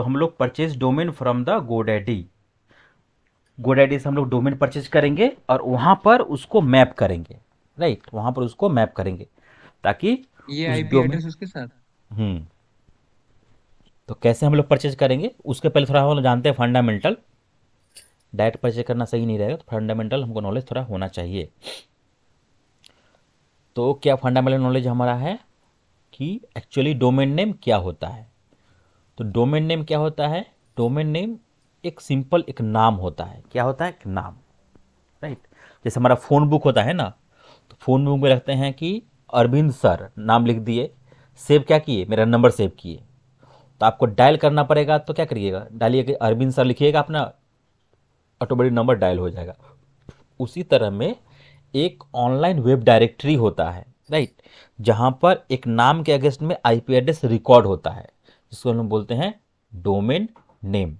तो हम लोग purchase domain from the GoDaddy GoDaddy से हम लोग डोमेन परचेज करेंगे और वहां पर उसको मैप करेंगे राइट वहां पर उसको मैप करेंगे ताकि ये आईपी एड्रेस उसके साथ हम्म तो कैसे हम लोग परचेज करेंगे उसके पहले थोड़ा हम लोग जानते हैं फंडामेंटल डायरेक्ट परचेज करना सही नहीं रहेगा तो फंडामेंटल हमको नॉलेज थोड़ा होना चाहिए तो क्या फंडामेंटल नॉलेज हमारा है कि एक्चुअली डोमेन नेम क्या होता है तो डोमेन नेम क्या होता है डोमेन नेम एक सिंपल एक नाम होता है क्या होता है एक नाम राइट जैसे हमारा फ़ोन बुक होता है ना तो फ़ोन बुक में रखते हैं कि अरविंद सर नाम लिख दिए सेव क्या किए मेरा नंबर सेव किए तो आपको डायल करना पड़ेगा तो क्या करिएगा डालिएगा अरविंद सर लिखिएगा अपना ऑटोमेटिक नंबर डायल हो जाएगा उसी तरह में एक ऑनलाइन वेब डायरेक्टरी होता है राइट जहाँ पर एक नाम के अगेंस्ट में आईपी एड्रेस रिकॉर्ड होता है जिसको हम बोलते हैं domain name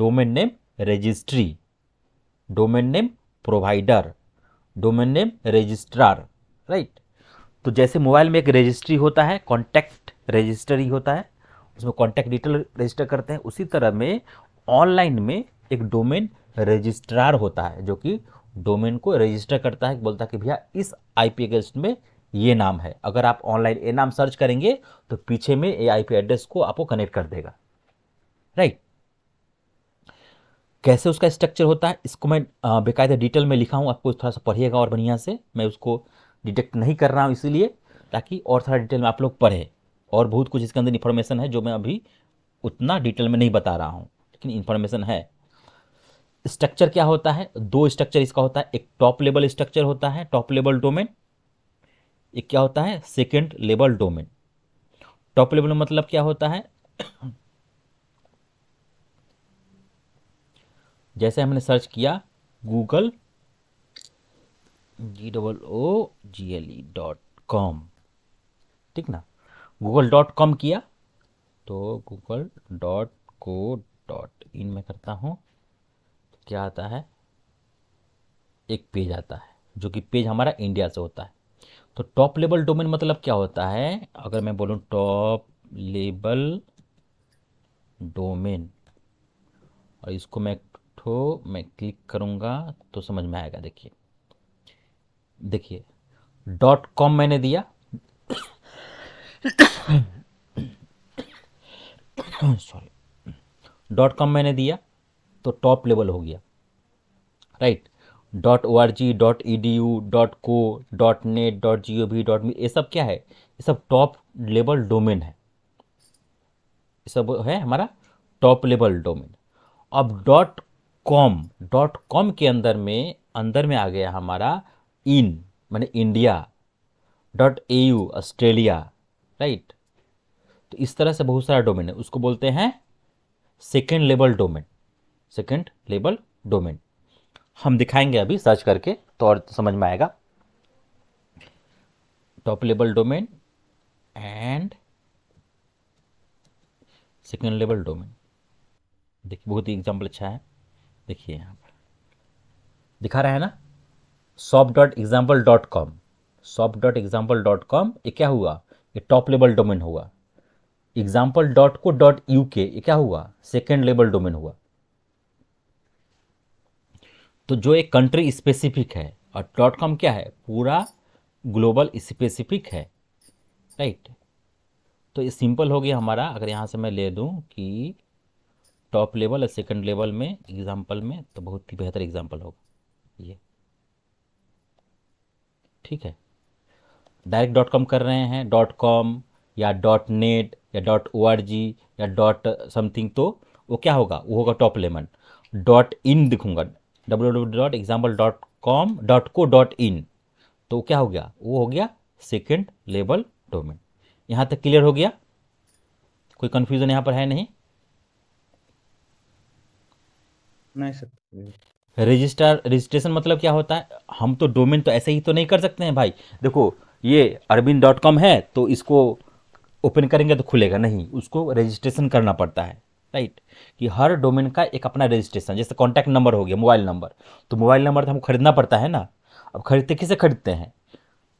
domain name registry domain name provider domain name registrar right तो जैसे मोबाइल में एक रजिस्ट्री होता है कॉन्टैक्ट रजिस्टर ही होता है उसमें कॉन्टैक्ट डिटेल रजिस्टर करते हैं उसी तरह में ऑनलाइन में एक डोमेन रजिस्ट्रार होता है जो कि डोमेन को रजिस्टर करता है बोलता है कि भैया इस आईपी पी में ये नाम है अगर आप ऑनलाइन ये नाम सर्च करेंगे तो पीछे में ए आई पी एड्रेस को आपको कनेक्ट कर देगा राइट कैसे उसका स्ट्रक्चर होता है इसको मैं बेकायदा डिटेल में लिखा हूँ आपको थोड़ा सा पढ़िएगा और बढ़िया से मैं उसको डिटेक्ट नहीं कर रहा हूँ इसीलिए ताकि और थोड़ा डिटेल में आप लोग पढ़ें और बहुत कुछ इसके अंदर इन्फॉर्मेशन है जो मैं अभी उतना डिटेल में नहीं बता रहा हूँ लेकिन इन्फॉर्मेशन है स्ट्रक्चर क्या होता है दो स्ट्रक्चर इसका होता है एक टॉप लेवल स्ट्रक्चर होता है टॉप लेवल डोमेन ये क्या होता है second level domain top level मतलब क्या होता है जैसे हमने सर्च किया Google G double O G L E dot com ठीक ना गूगल डॉट कॉम किया तो Google dot co dot in में करता हूँ तो क्या आता है एक पेज आता है जो कि पेज हमारा इंडिया से होता है तो टॉप लेवल डोमेन मतलब क्या होता है अगर मैं बोलूँ टॉप लेवल डोमेन और इसको मैं ठो मैं क्लिक करूँगा तो समझ में आएगा देखिए देखिए डॉट कॉम मैंने दिया सॉरी डॉट कॉम मैंने दिया तो टॉप लेवल हो गया right dot O R G dot E D U dot co dot net dot G O V dot me ये सब क्या है ये सब टॉप लेवल डोमेन है ये सब है हमारा टॉप लेवल डोमेन अब डॉट कॉम डॉट कॉम के अंदर में अंदर में आ गया हमारा इन मैंने India dot A U Australia right तो इस तरह से बहुत सारा डोमेन है उसको बोलते हैं second level domain second level domain हम दिखाएंगे अभी सर्च करके तो और समझ में आएगा top level domain and second level domain देखिए बहुत ही एग्जाम्पल अच्छा है देखिए यहाँ पर दिखा रहा है ना shop dot example dot com shop dot example dot com ये क्या हुआ ये टॉप लेवल डोमेन हुआ example dot co dot U K ये क्या हुआ सेकेंड लेवल डोमेन हुआ तो जो एक कंट्री स्पेसिफिक है और डॉट कॉम क्या है पूरा ग्लोबल स्पेसिफिक है राइट तो ये सिंपल हो गया हमारा अगर यहाँ से मैं ले दूँ कि टॉप लेवल और सेकंड लेवल में एग्जाम्पल में तो बहुत ही बेहतर एग्जाम्पल होगा ये ठीक है डायरेक्ट डॉट कॉम कर रहे हैं डॉट कॉम या डॉट नेट या डॉट ओ आर जी या डॉट समथिंग तो वो क्या होगा वो होगा टॉप लेवल डॉट इन दिखूंगा www.example.com.co.in तो क्या हो गया वो हो गया सेकेंड लेवल डोमेन यहाँ तक क्लियर हो गया कोई कन्फ्यूजन यहाँ पर है नहीं नहीं सर रजिस्टर रजिस्ट्रेशन मतलब क्या होता है हम तो डोमेन तो ऐसे ही तो नहीं कर सकते हैं भाई देखो ये अरबिन डॉट कॉम है तो इसको ओपन करेंगे तो खुलेगा नहीं उसको रजिस्ट्रेशन करना पड़ता है राइट कि हर डोमेन का एक अपना रजिस्ट्रेशन जैसे कॉन्टैक्ट नंबर हो गया मोबाइल नंबर तो मोबाइल नंबर तो हमको खरीदना पड़ता है ना अब खरीदते किसे खरीदते हैं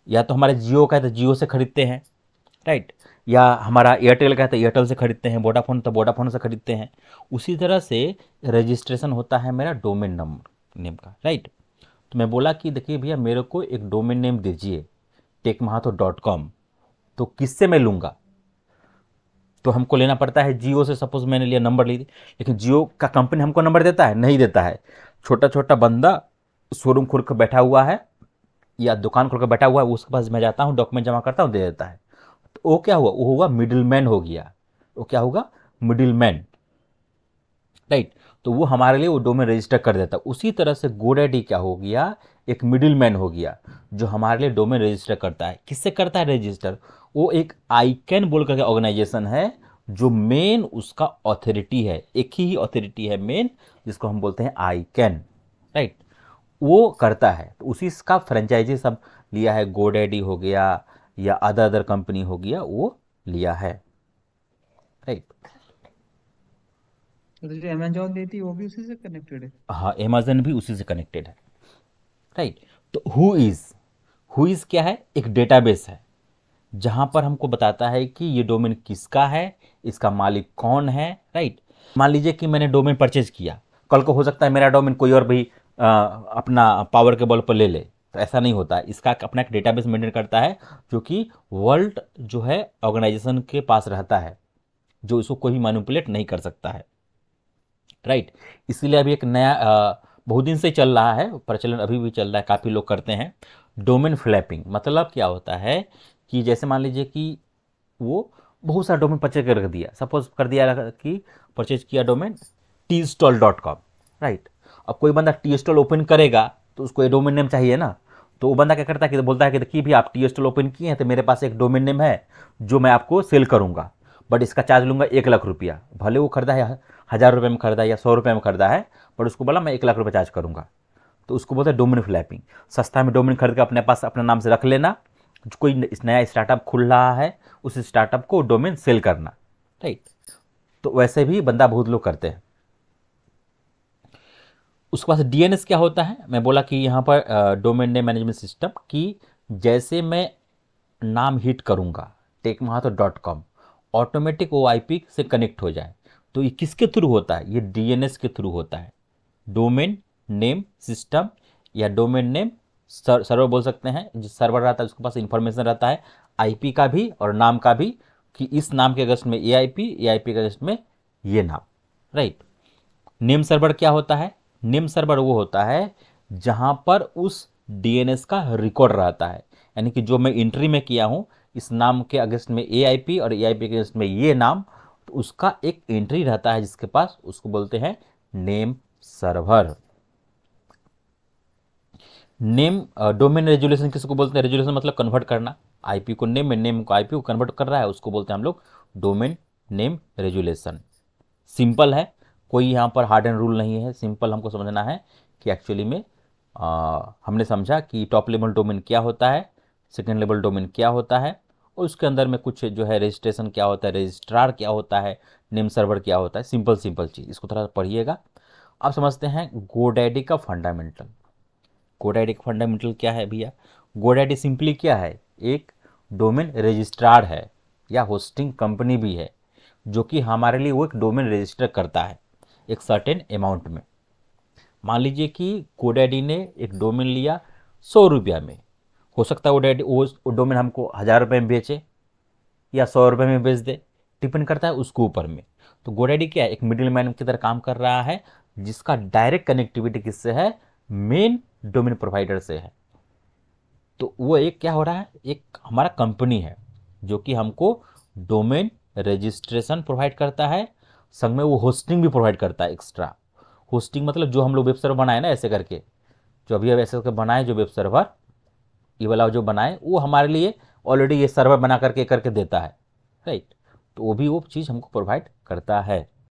या तो हमारे जियो का है तो जियो से खरीदते हैं राइट या हमारा एयरटेल का है तो एयरटेल से खरीदते हैं वोडाफोन तो वोडाफोन से खरीदते हैं उसी तरह से रजिस्ट्रेशन होता है मेरा डोमेन नंबर नेम का राइट तो मैं बोला कि देखिए भैया मेरे को एक डोमेन नेम दीजिए टेक डॉट कॉम तो किससे मैं लूँगा तो हमको लेना पड़ता है जियो से सपोज मैंने लिया नंबर ले ली लेकिन जियो का कंपनी हमको नंबर देता है नहीं देता है छोटा छोटा बंदा शोरूम खोल कर बैठा हुआ है या दुकान खोल कर बैठा हुआ है उसके पास मैं जाता हूँ डॉक्यूमेंट जमा करता हूँ दे देता है तो वो क्या हुआ वो हुआ मिडिल मैन हो गया वो क्या होगा मिडिल मैन राइट तो वो हमारे लिए वो डोमेन रजिस्टर कर देता है उसी तरह से गोडेडी क्या हो गया एक मिडिल मैन हो गया जो हमारे लिए डोमेन रजिस्टर करता है किससे करता है रजिस्टर वो एक आई कैन बोल करके ऑर्गेनाइजेशन है जो मेन उसका अथॉरिटी है एक ही अथॉरिटी है मेन जिसको हम बोलते हैं आई कैन राइट वो करता है तो उसी का फ्रेंचाइजी सब लिया है गोडेडी हो गया या अदर अदर कंपनी हो गया वो लिया है राइट तो भी उसी से कनेक्टेड है हाँ अमेजोन भी उसी से कनेक्टेड है राइट तो हु इज़ हु इज़ क्या है एक डेटाबेस है जहाँ पर हमको बताता है कि ये डोमेन किसका है इसका मालिक कौन है राइट मान लीजिए कि मैंने डोमेन परचेज किया कल को हो सकता है मेरा डोमेन कोई और भी आ, अपना पावर के बल पर ले ले तो ऐसा नहीं होता इसका अपना एक डेटाबेस मेंटेन करता है जो कि वर्ल्ड जो है ऑर्गेनाइजेशन के पास रहता है जो इसको कोई भी मैनिपुलेट नहीं कर सकता है राइट इसीलिए अभी एक नया आ, बहुत दिन से चल रहा है प्रचलन अभी भी चल रहा है काफ़ी लोग करते हैं डोमेन फ्लैपिंग मतलब क्या होता है कि जैसे मान लीजिए कि वो बहुत सारा डोमेन परचेज कर दिया सपोज कर दिया कि परचेज किया domain tea stall dot com right अब कोई बंदा टी स्टॉल ओपन करेगा तो उसको ये डोमेन नेम चाहिए ना तो वो बंदा क्या करता है कि बोलता है कि देखिए भी आप टी स्टॉल ओपन किए हैं तो मेरे पास एक डोमेन नेम है जो मैं आपको सेल करूँगा बट इसका चार्ज लूँगा एक लाख रुपया भले वो खरीदा है हज़ार रुपये में खरीदा या सौ रुपये में खरीदा है बट उसको बोला मैं एक लाख रुपये चार्ज करूँगा तो उसको बोलते हैं डोमिन फ्लैपिंग सस्ता में डोमिन खरीद कर अपने पास अपना नाम से रख लेना कोई नया स्टार्टअप खुल रहा है उस स्टार्टअप को डोमेन सेल करना राइट तो वैसे भी बंदा बहुत लोग करते हैं उसके पास डीएनएस क्या होता है मैं बोला कि यहाँ पर डोमेन नेम मैनेजमेंट सिस्टम कि जैसे मैं नाम हिट करूँगा tech Mahato dot com automatic ओ से कनेक्ट हो जाए तो ये किसके थ्रू होता है ये डीएनएस के थ्रू होता है डोमेन नेम सिस्टम या डोमेन नेम सर्वर बोल सकते हैं जिस सर्वर रहता है उसके पास इन्फॉर्मेशन रहता है आईपी का भी और नाम का भी कि इस नाम के अगस्त में ए I P A I P के अगस्त में ये नाम राइट नेम सर्वर क्या होता है नेम सर्वर वो होता है जहाँ पर उस डीएनएस का रिकॉर्ड रहता है यानी कि जो मैं इंट्री में किया हूँ इस नाम के अगेंस्ट में ए और ए के अगेंस्ट में ये नाम तो उसका एक एंट्री रहता है जिसके पास उसको बोलते हैं name server name domain resolution किसको बोलते हैं रेजुलेशन मतलब कन्वर्ट करना आईपी को नेम में नेम को आईपी को कन्वर्ट कर रहा है उसको बोलते हैं हम लोग डोमेन नेम रेजुलेशन सिंपल है कोई यहाँ पर हार्ड एंड रूल नहीं है सिंपल हमको समझना है कि एक्चुअली में आ, हमने समझा कि टॉप लेवल डोमेन क्या होता है सेकेंड लेवल डोमेन क्या होता है और उसके अंदर में कुछ जो है रजिस्ट्रेशन क्या होता है रजिस्ट्रार क्या होता है नेम सर्वर क्या होता है सिंपल सिंपल चीज़ इसको थोड़ा पढ़िएगा आप समझते हैं गोडैडी का फंडामेंटल गोडाइड एक फंडामेंटल क्या है भैया गोडाइड सिंपली क्या है एक डोमेन रजिस्ट्रार है या होस्टिंग कंपनी भी है जो कि हमारे लिए वो एक डोमेन रजिस्टर करता है एक सर्टेन अमाउंट में मान लीजिए कि गोडाइडी ने एक डोमेन लिया सौ रुपया में हो सकता है वो डैडी वो डोमेन हमको हज़ार रुपये में बेचे या सौ रुपये में बेच दे डिपेंड करता है उसके ऊपर में तो गोडेडी क्या है एक मिडिल मैन की तरह काम कर रहा है जिसका डायरेक्ट कनेक्टिविटी किससे है मेन डोमेन प्रोवाइडर से है तो वो एक क्या हो रहा है एक हमारा कंपनी है जो कि हमको डोमेन रजिस्ट्रेशन प्रोवाइड करता है संग में वो होस्टिंग भी प्रोवाइड करता है एक्स्ट्रा होस्टिंग मतलब जो हम लोग वेब सर्वर बनाए ना ऐसे करके जो अभी ऐसे करके बनाए जो वेब सर्वर ये वाला जो बनाए वो हमारे लिए ऑलरेडी ये सर्वर बना करके करके देता है राइट तो वो भी वो चीज़ हमको प्रोवाइड करता है